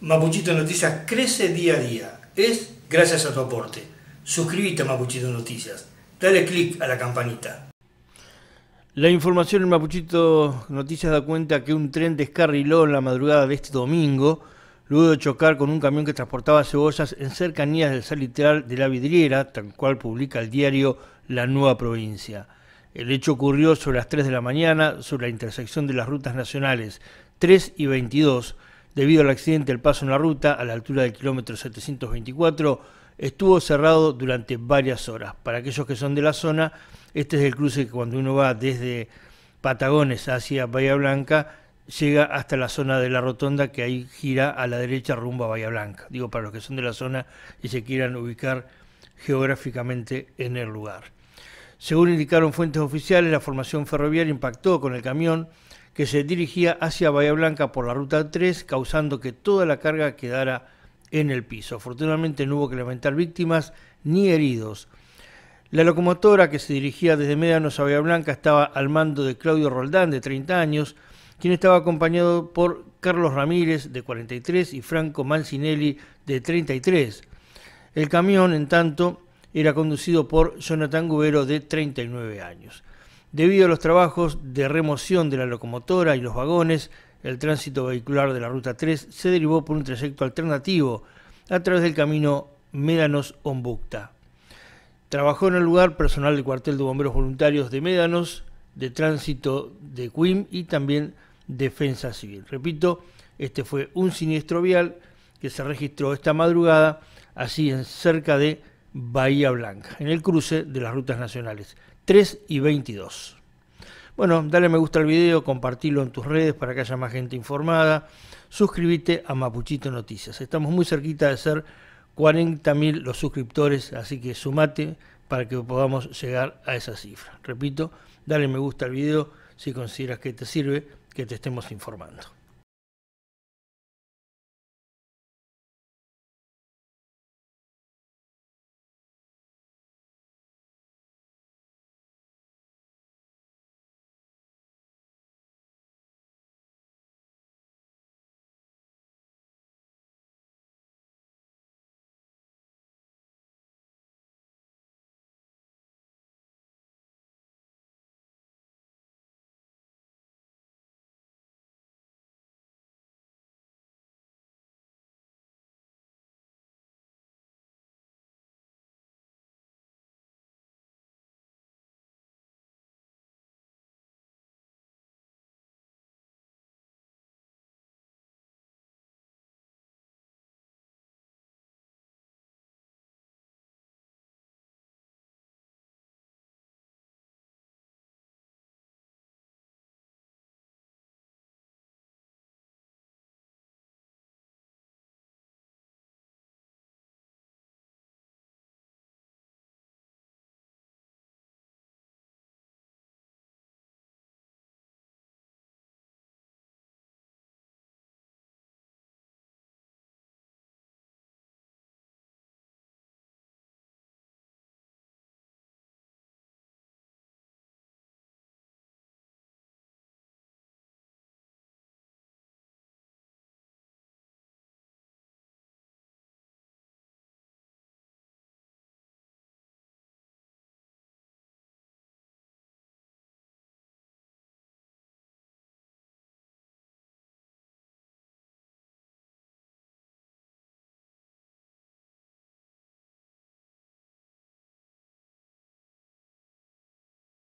Mapuchito Noticias crece día a día. Es gracias a tu aporte. Suscríbete a Mapuchito Noticias. Dale click a la campanita. La información en Mapuchito Noticias da cuenta que un tren descarriló en la madrugada de este domingo luego de chocar con un camión que transportaba cebollas en cercanías del salitral de la vidriera, tal cual publica el diario La Nueva Provincia. El hecho ocurrió sobre las 3 de la mañana sobre la intersección de las rutas nacionales 3 y 22 Debido al accidente, el paso en la ruta, a la altura del kilómetro 724, estuvo cerrado durante varias horas. Para aquellos que son de la zona, este es el cruce que cuando uno va desde Patagones hacia Bahía Blanca, llega hasta la zona de la rotonda que ahí gira a la derecha rumbo a Bahía Blanca. Digo, para los que son de la zona y se quieran ubicar geográficamente en el lugar. Según indicaron fuentes oficiales, la formación ferroviaria impactó con el camión que se dirigía hacia Bahía Blanca por la ruta 3, causando que toda la carga quedara en el piso. Afortunadamente no hubo que lamentar víctimas ni heridos. La locomotora que se dirigía desde Médanos a Bahía Blanca estaba al mando de Claudio Roldán, de 30 años, quien estaba acompañado por Carlos Ramírez, de 43, y Franco Mancinelli, de 33. El camión, en tanto, era conducido por Jonathan Gubero, de 39 años. Debido a los trabajos de remoción de la locomotora y los vagones, el tránsito vehicular de la Ruta 3 se derivó por un trayecto alternativo a través del camino Médanos-Ombucta. Trabajó en el lugar personal del cuartel de bomberos voluntarios de Médanos, de tránsito de Quim y también defensa civil. Repito, este fue un siniestro vial que se registró esta madrugada, así en cerca de Bahía Blanca, en el cruce de las rutas nacionales 3 y 22. Bueno, dale me gusta al video, compartilo en tus redes para que haya más gente informada. Suscríbete a Mapuchito Noticias. Estamos muy cerquita de ser 40.000 los suscriptores, así que sumate para que podamos llegar a esa cifra. Repito, dale me gusta al video si consideras que te sirve que te estemos informando.